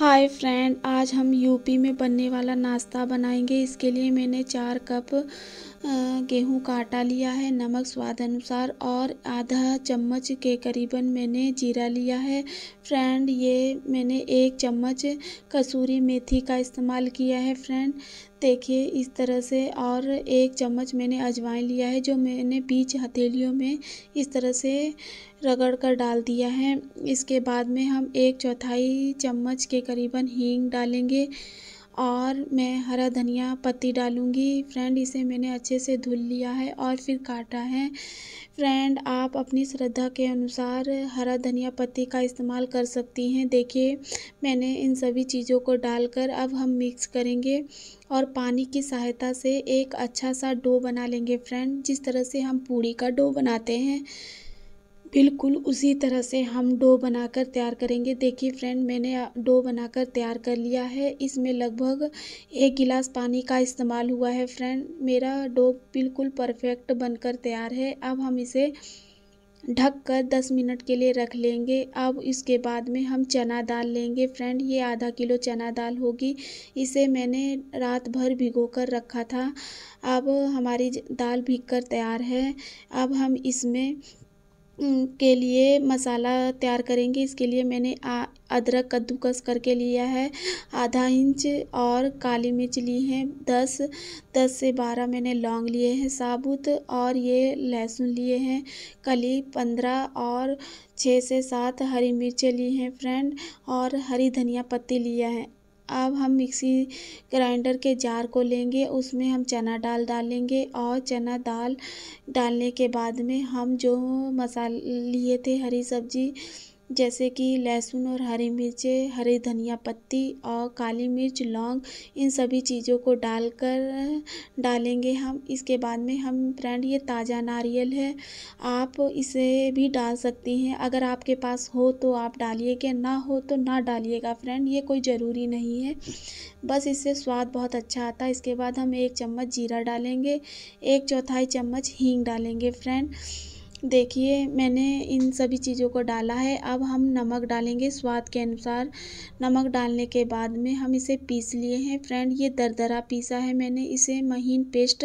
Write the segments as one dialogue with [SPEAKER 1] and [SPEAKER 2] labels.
[SPEAKER 1] hi friend आज हम UP में बनने वाला नाश्ता बनाएंगे इसके लिए मैंने चार कप गेहूं का आटा लिया है नमक स्वाद अनुसार और आधा चम्मच के करीबन मैंने जीरा लिया है फ्रेंड ये मैंने एक चम्मच कसूरी मेथी का इस्तेमाल किया है फ्रेंड देखिए इस तरह से और एक चम्मच मैंने अजवाइन लिया है जो मैंने बीच हथेलियों में इस तरह से रगड़ कर डाल दिया है इसके बाद में हम एक चौथाई चम्मच के करीबन हींग डालेंगे और मैं हरा धनिया पत्ती डालूँगी फ्रेंड इसे मैंने अच्छे से धुल लिया है और फिर काटा है फ्रेंड आप अपनी श्रद्धा के अनुसार हरा धनिया पत्ती का इस्तेमाल कर सकती हैं देखिए मैंने इन सभी चीज़ों को डालकर अब हम मिक्स करेंगे और पानी की सहायता से एक अच्छा सा डो बना लेंगे फ्रेंड जिस तरह से हम पूड़ी का डो बनाते हैं बिल्कुल उसी तरह से हम डो बनाकर तैयार करेंगे देखिए फ्रेंड मैंने डो बनाकर तैयार कर लिया है इसमें लगभग एक गिलास पानी का इस्तेमाल हुआ है फ्रेंड मेरा डो बिल्कुल परफेक्ट बनकर तैयार है अब हम इसे ढक कर दस मिनट के लिए रख लेंगे अब इसके बाद में हम चना दाल लेंगे फ्रेंड ये आधा किलो चना दाल होगी इसे मैंने रात भर भिगो कर रखा था अब हमारी दाल भीग कर तैयार है अब हम इसमें के लिए मसाला तैयार करेंगे इसके लिए मैंने अदरक कद्दूकस करके लिया है आधा इंच और काली मिर्च ली है दस दस से बारह मैंने लौंग लिए हैं साबुत और ये लहसुन लिए हैं कली पंद्रह और छः से सात हरी मिर्चें ली हैं फ्रेंड और हरी धनिया पत्ती लिया है अब हम मिक्सी ग्राइंडर के जार को लेंगे उसमें हम चना दाल डालेंगे और चना दाल डालने के बाद में हम जो मसाले लिए थे हरी सब्जी जैसे कि लहसुन और हरी मिर्चें हरी धनिया पत्ती और काली मिर्च लौंग इन सभी चीज़ों को डालकर डालेंगे हम इसके बाद में हम फ्रेंड ये ताज़ा नारियल है आप इसे भी डाल सकती हैं अगर आपके पास हो तो आप डालिएगा ना हो तो ना डालिएगा फ्रेंड ये कोई ज़रूरी नहीं है बस इससे स्वाद बहुत अच्छा आता है इसके बाद हम एक चम्मच जीरा डालेंगे एक चौथाई चम्मच हींग डालेंगे फ्रेंड देखिए मैंने इन सभी चीज़ों को डाला है अब हम नमक डालेंगे स्वाद के अनुसार नमक डालने के बाद में हम इसे पीस लिए हैं फ्रेंड ये दरदरा पीसा है मैंने इसे महीन पेस्ट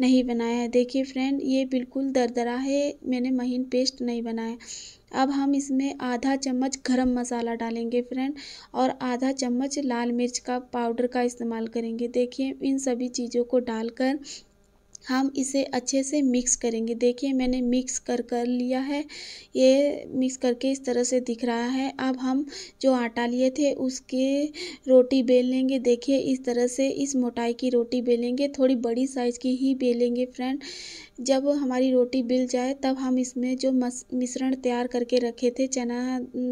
[SPEAKER 1] नहीं बनाया है देखिए फ्रेंड ये बिल्कुल दरदरा है मैंने महीन पेस्ट नहीं बनाया अब हम इसमें आधा चम्मच गरम मसाला डालेंगे फ्रेंड और आधा चम्मच लाल मिर्च का पाउडर का इस्तेमाल करेंगे देखिए इन सभी चीज़ों को डालकर हम इसे अच्छे से मिक्स करेंगे देखिए मैंने मिक्स कर कर लिया है ये मिक्स करके इस तरह से दिख रहा है अब हम जो आटा लिए थे उसके रोटी बेल लेंगे देखिए इस तरह से इस मोटाई की रोटी बेलेंगे थोड़ी बड़ी साइज़ की ही बेलेंगे फ्रेंड जब हमारी रोटी बिल जाए तब हम इसमें जो मस मिश्रण तैयार करके रखे थे चना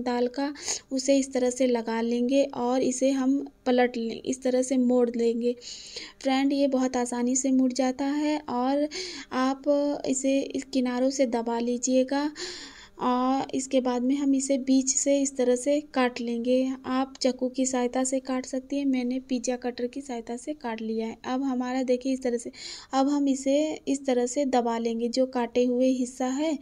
[SPEAKER 1] दाल का उसे इस तरह से लगा लेंगे और इसे हम पलट लें इस तरह से मोड़ लेंगे फ्रेंड ये बहुत आसानी से मुड़ जाता है और आप इसे इस किनारों से दबा लीजिएगा और इसके बाद में हम इसे बीच से इस तरह से काट लेंगे आप चक्कू की सहायता से काट सकती हैं मैंने पिज्ज़ा कटर की सहायता से काट लिया है अब हमारा देखिए इस तरह से अब हम इसे इस तरह से दबा लेंगे जो काटे हुए हिस्सा है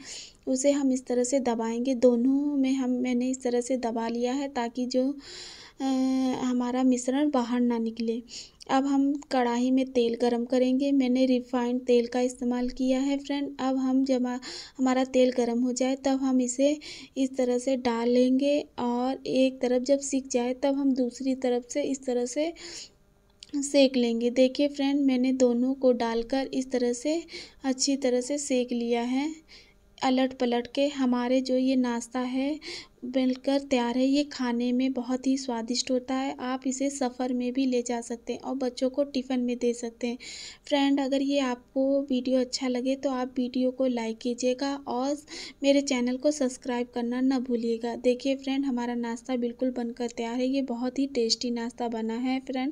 [SPEAKER 1] उसे हम इस तरह से दबाएंगे दोनों में हम मैंने इस तरह से दबा लिया है ताकि जो हमारा मिश्रण बाहर ना निकले अब हम कढ़ाई में तेल गरम करेंगे मैंने रिफाइंड तेल का इस्तेमाल किया है फ्रेंड अब हम जब हमारा तेल गरम हो जाए तब हम इसे इस तरह से डाल लेंगे और एक तरफ जब सीख जाए तब हम दूसरी तरफ से इस तरह से सेक लेंगे देखिए फ्रेंड मैंने दोनों को डालकर इस तरह से अच्छी तरह से सेक लिया है अलट पलट के हमारे जो ये नाश्ता है बनकर तैयार है ये खाने में बहुत ही स्वादिष्ट होता है आप इसे सफ़र में भी ले जा सकते हैं और बच्चों को टिफ़िन में दे सकते हैं फ्रेंड अगर ये आपको वीडियो अच्छा लगे तो आप वीडियो को लाइक कीजिएगा और मेरे चैनल को सब्सक्राइब करना ना भूलिएगा देखिए फ्रेंड हमारा नाश्ता बिल्कुल बनकर तैयार है ये बहुत ही टेस्टी नाश्ता बना है फ्रेंड